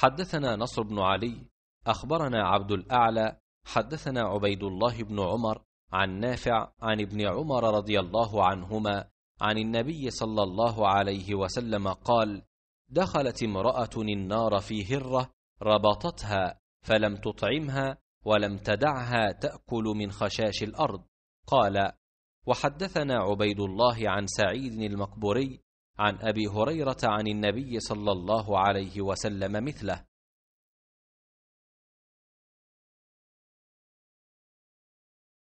حدثنا نصر بن علي أخبرنا عبد الأعلى حدثنا عبيد الله بن عمر عن نافع عن ابن عمر رضي الله عنهما عن النبي صلى الله عليه وسلم قال دخلت امرأة النار في هرة ربطتها فلم تطعمها ولم تدعها تأكل من خشاش الأرض قال وحدثنا عبيد الله عن سعيد المقبوري عن أبي هريرة عن النبي صلى الله عليه وسلم مثله